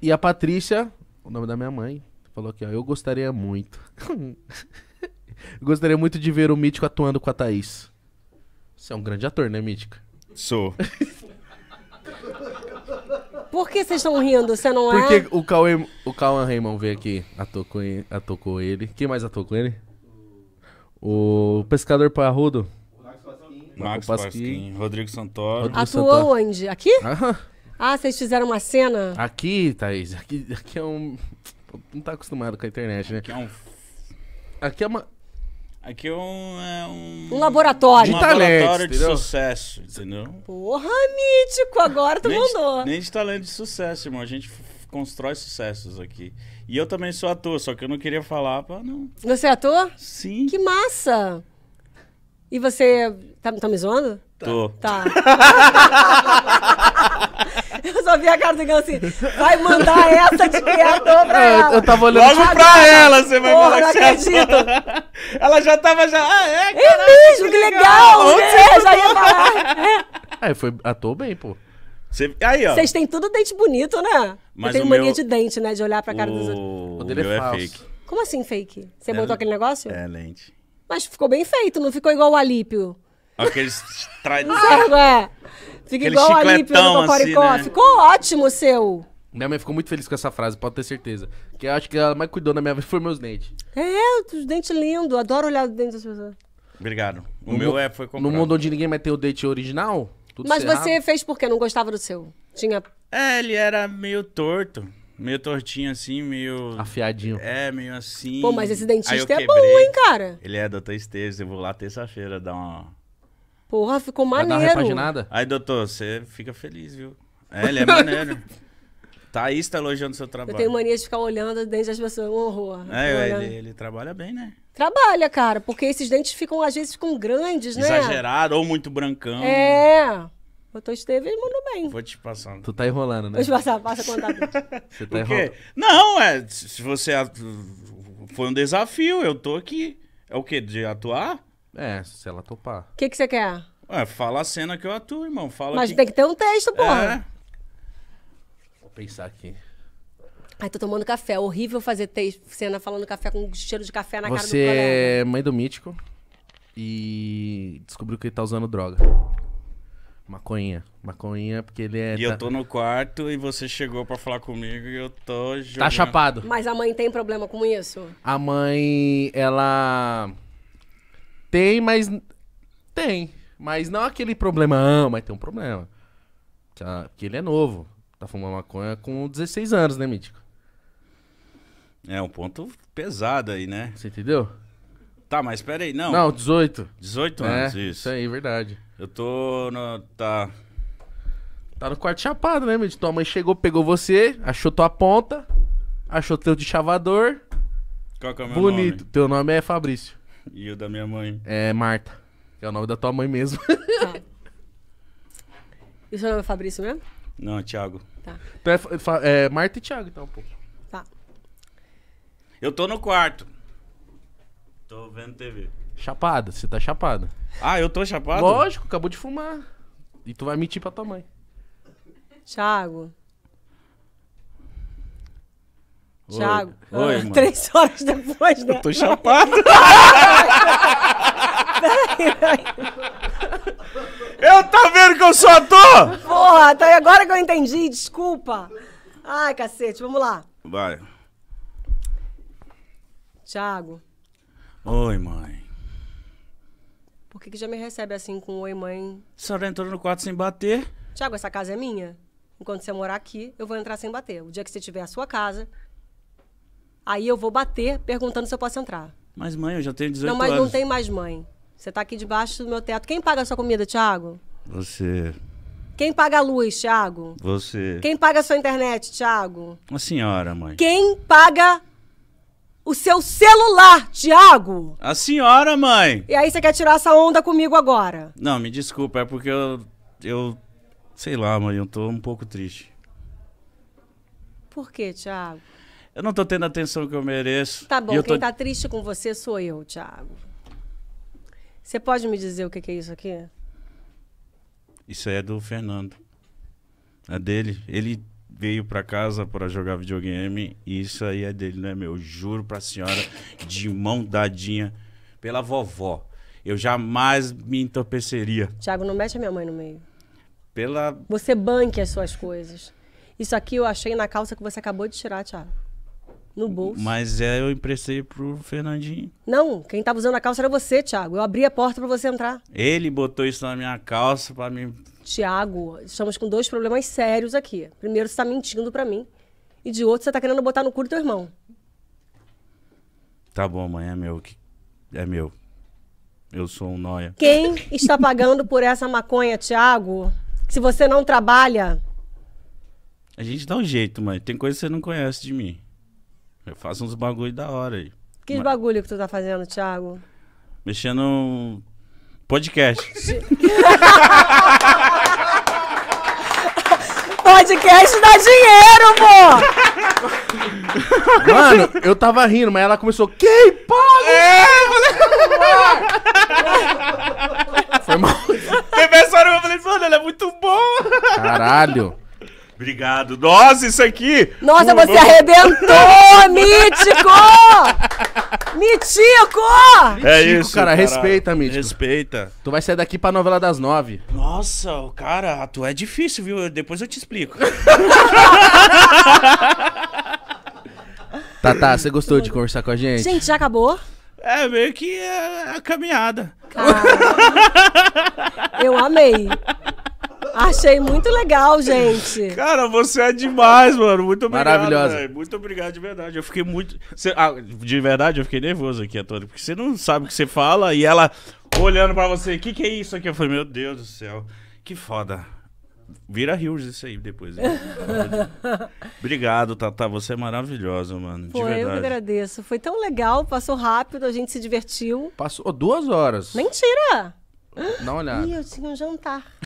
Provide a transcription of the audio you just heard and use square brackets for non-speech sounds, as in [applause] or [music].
E a Patrícia, o nome da minha mãe, falou aqui, ó, eu gostaria muito. [laughs] gostaria muito de ver o Mítico atuando com a Thaís. Você é um grande ator, né, Mítica? Sou. [laughs] Por que vocês estão rindo? Você não Porque é? Porque o Cauê, o Cauã Raymond veio aqui, atou com, ele, Quem mais atuou com ele? O Pescador Parrudo. Max Pasquim, Rodrigo Santoro. Rodrigo Atuou Santoro. onde? Aqui? Aham. Ah, vocês fizeram uma cena? Aqui, Thaís, aqui, aqui é um. Não tá acostumado com a internet, né? Aqui é um. Aqui é uma. Aqui é um. É um... um laboratório. Um de laboratório de entendeu? sucesso, entendeu? Porra, mítico, agora tu nem mandou. De, nem de talento de sucesso, irmão. A gente constrói sucessos aqui. E eu também sou ator, só que eu não queria falar pra não. Você é ator? Sim. Que massa! E você. Tá, tá me zoando? Tô. Tá. [laughs] [laughs] eu só vi a cara do Igão assim, vai mandar essa de criador pra é, ela. Eu, tava olhando Logo pra ela, você vai Porra, mandar que acredito. [laughs] Ela já tava já, ah, é, cara. É mesmo, que legal. legal. É, já ia falar. [laughs] É. Aí é, foi, atuou bem, pô. Cê... Aí, ó. Vocês têm tudo dente bonito, né? Mas eu tenho mania meu... de dente, né? De olhar pra cara o... dos outros. O dele é, é fake. Como assim fake? Você é... botou aquele negócio? É, lente. Mas ficou bem feito, não ficou igual o Alípio. Aqueles tra... é Fica Aquele igual a Lipe do Cocoricó. Assim, né? Ficou ótimo o seu. Minha mãe ficou muito feliz com essa frase, pode ter certeza. Que eu acho que ela mais cuidou da minha vida foi meus dentes. É, os dentes lindos. Adoro olhar os dentes das pessoas. Obrigado. O no meu é, foi comprado. No mundo onde ninguém vai ter o dente original, tudo Mas você fez por quê? Não gostava do seu? Tinha... É, ele era meio torto. Meio tortinho assim, meio. Afiadinho. É, meio assim. Pô, mas esse dentista é bom, hein, cara? Ele é doutor Esteves, eu vou lá terça-feira dar uma Porra, ficou maneiro. Vai Aí, doutor, você fica feliz, viu? É, ele é maneiro. [laughs] Thaís está elogiando o seu trabalho. Eu tenho mania de ficar olhando os dentes das pessoas, um É, ele, ele, trabalha bem, né? Trabalha, cara, porque esses dentes ficam, às vezes, ficam grandes, né? Exagerado ou muito brancão. É. Doutor, Tô Esteves mandou bem. Vou te passar. Tu tá enrolando, né? Vou te passar, passa contato. [laughs] você tá enrolando. Não, é. Se você. Foi um desafio, eu tô aqui. É o quê? De atuar? É, se ela topar. O que, que você quer? É, fala a cena que eu atuo, irmão. Fala Mas que... tem que ter um texto, porra. É. Vou pensar aqui. Ai, tô tomando café. É horrível fazer te cena falando café com cheiro de café na Você cara do colega. Você é mãe do Mítico e descobriu que ele tá usando droga. Maconha. Maconha, porque ele é. E eu tô no quarto e você chegou pra falar comigo e eu tô tá jogando. Tá chapado. Mas a mãe tem problema com isso? A mãe, ela. Tem, mas. Tem. Mas não aquele problemão, ah, mas tem um problema. Porque ele é novo. Tá fumando maconha com 16 anos, né, Mítico? É um ponto pesado aí, né? Você entendeu? Tá, mas pera aí, não. Não, 18. 18 é, anos, é, isso. Isso aí, verdade. Eu tô no. Tá. Tá no quarto chapado, né, Mítico? Tua mãe chegou, pegou você, achou tua ponta, achou teu de chavador. Qual que é o meu Bonito. Nome? Teu nome é Fabrício. E o da minha mãe? É Marta. Que é o nome da tua mãe mesmo. Tá. [laughs] E o seu nome é Fabrício mesmo? Não, é Thiago. Tá. Então é, é Marta e Thiago, então, pouco Tá. Eu tô no quarto. Tô vendo TV. Chapada, você tá chapada. Ah, eu tô chapado? Lógico, acabou de fumar. E tu vai mentir pra tua mãe. Thiago, Tiago, Oi, Oi ah, três horas depois, né? Eu tô chapado. eu tá vendo que eu só tô? Porra, tá agora que eu entendi, desculpa. Ai, cacete, vamos lá. Vai. Tiago. Oi, mãe. Por que, que já me recebe assim com oi, mãe? A senhora entrou no quarto sem bater. Tiago, essa casa é minha. Enquanto você morar aqui, eu vou entrar sem bater. O dia que você tiver a sua casa, Aí eu vou bater perguntando se eu posso entrar. Mas mãe, eu já tenho 18 não, mas Não tem mais mãe. Você está aqui debaixo do meu teto. Quem paga a sua comida, Thiago? Você. Quem paga a luz, Thiago? Você. Quem paga a sua internet, Thiago? A senhora, mãe. Quem paga o seu celular, Thiago? A senhora, mãe. E aí você quer tirar essa onda comigo agora? Não, me desculpa, é porque eu eu sei lá, mãe, eu tô um pouco triste. Por quê, Thiago? eu não tô tendo a atenção que eu mereço. Tá bom, quem tô... tá triste com você sou eu, Thiago. Você pode me dizer o que, que é isso aqui? Isso aí é do Fernando. É dele. Ele veio para casa para jogar videogame e isso aí é dele, não é meu? Juro pra senhora, de mão dadinha pela vovó. Eu jamais me entorpeceria. Tiago, não mete a minha mãe no meio. Pela. Você banque as suas coisas. Isso aqui eu achei na calça que você acabou de tirar, Tiago. No bolso. Mas é, eu emprestei pro Fernandinho. Não, quem tava usando a calça era você, Thiago. Eu abri a porta para você entrar. Ele botou isso na minha calça para mim. Thiago, estamos com dois problemas sérios aqui. Primeiro, você tá mentindo para mim. E de outro, você tá querendo botar no cu do teu irmão. Tá bom, mãe, é meu. É meu. Eu sou um nóia. Quem está pagando por essa maconha, Thiago? Se você não trabalha. A gente dá um jeito, mãe. Tem coisa que você não conhece de mim. Eu faço uns bagulho da hora aí. Que Mas... bagulho que tu tá fazendo, Thiago? Mexendo. Podcast. [laughs] podcast dá dinheiro, pô! Mano, eu tava rindo, mas ela começou, Que paga? É, Foi mal. Teve essa hora eu falei, mano, ela é muito boa. Caralho. Obrigado. Nossa, isso aqui! Nossa, você arrebentou, [laughs] Mítico! Mítico! É, é Mítico, isso, cara. cara. Respeita, Mítico. Respeita. Tu vai sair daqui pra novela das nove. Nossa, cara, tu é difícil, viu? Depois eu te explico. [laughs] Tá, tá, você gostou de conversar com a gente? Gente, já acabou? É, meio que é a caminhada. Cara, eu amei. Achei muito legal, gente. Cara, você é demais, mano. Muito obrigado. Maravilhosa. Véio. Muito obrigado, de verdade. Eu fiquei muito. Cê... Ah, de verdade, eu fiquei nervoso aqui, Antônio, porque você não sabe o que você fala e ela olhando pra você, o que, que é isso aqui? Eu falei, meu Deus do céu, que foda. Vira rios isso aí depois. [laughs] Obrigado, Tata. Você é maravilhosa, mano. Foi, de verdade. eu que agradeço. Foi tão legal, passou rápido, a gente se divertiu. Passou duas horas. Mentira! Dá uma olhada. Ih, eu tinha um jantar.